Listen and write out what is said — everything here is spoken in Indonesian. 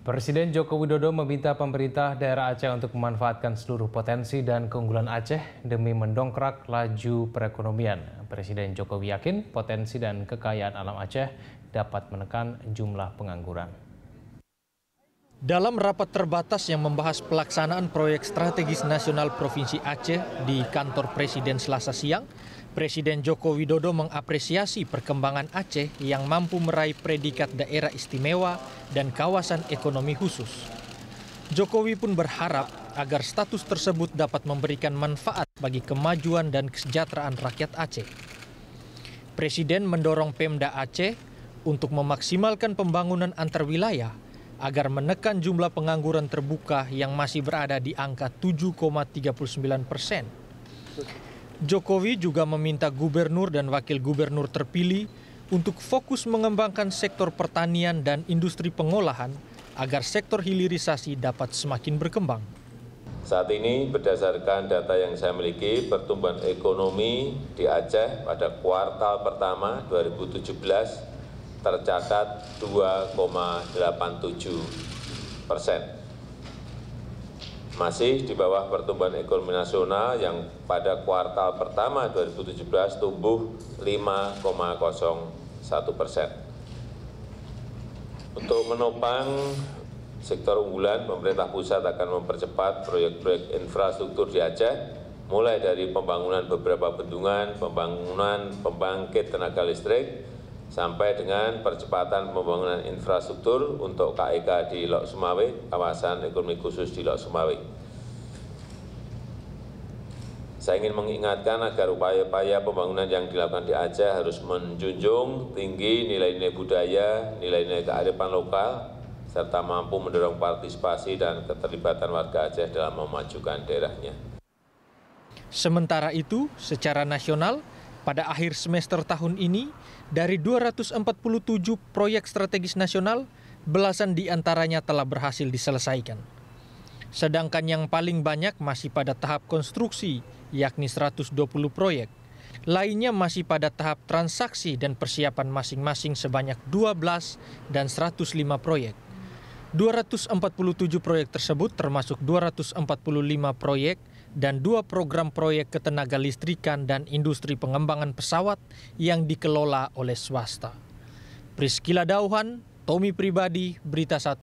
Presiden Joko Widodo meminta pemerintah daerah Aceh untuk memanfaatkan seluruh potensi dan keunggulan Aceh demi mendongkrak laju perekonomian. Presiden Jokowi yakin potensi dan kekayaan alam Aceh dapat menekan jumlah pengangguran. Dalam rapat terbatas yang membahas pelaksanaan proyek strategis nasional Provinsi Aceh di kantor Presiden Selasa siang, Presiden Joko Widodo mengapresiasi perkembangan Aceh yang mampu meraih predikat daerah istimewa dan kawasan ekonomi khusus. Jokowi pun berharap agar status tersebut dapat memberikan manfaat bagi kemajuan dan kesejahteraan rakyat Aceh. Presiden mendorong Pemda Aceh untuk memaksimalkan pembangunan antarwilayah. wilayah agar menekan jumlah pengangguran terbuka yang masih berada di angka 7,39 persen. Jokowi juga meminta gubernur dan wakil gubernur terpilih untuk fokus mengembangkan sektor pertanian dan industri pengolahan agar sektor hilirisasi dapat semakin berkembang. Saat ini berdasarkan data yang saya miliki, pertumbuhan ekonomi di Aceh pada kuartal pertama 2017 tercatat 2,87 persen. Masih di bawah pertumbuhan ekonomi nasional yang pada kuartal pertama 2017 tumbuh 5,01 persen. Untuk menopang sektor unggulan, pemerintah pusat akan mempercepat proyek-proyek infrastruktur di Aceh, mulai dari pembangunan beberapa bendungan, pembangunan pembangkit tenaga listrik, sampai dengan percepatan pembangunan infrastruktur untuk KIK di Lok Sumawe, kawasan ekonomi khusus di Lok Sumawe. Saya ingin mengingatkan agar upaya-upaya pembangunan yang dilakukan di Aceh harus menjunjung tinggi nilai-nilai budaya, nilai-nilai kearifan lokal, serta mampu mendorong partisipasi dan keterlibatan warga Aceh dalam memajukan daerahnya. Sementara itu, secara nasional, pada akhir semester tahun ini, dari 247 proyek strategis nasional, belasan diantaranya telah berhasil diselesaikan. Sedangkan yang paling banyak masih pada tahap konstruksi, yakni 120 proyek. Lainnya masih pada tahap transaksi dan persiapan masing-masing sebanyak 12 dan 105 proyek. 247 proyek tersebut termasuk 245 proyek dan dua program proyek ketenaga listrikan dan industri pengembangan pesawat yang dikelola oleh swasta. Priscila Dauhan, Tommy Pribadi, Berita 1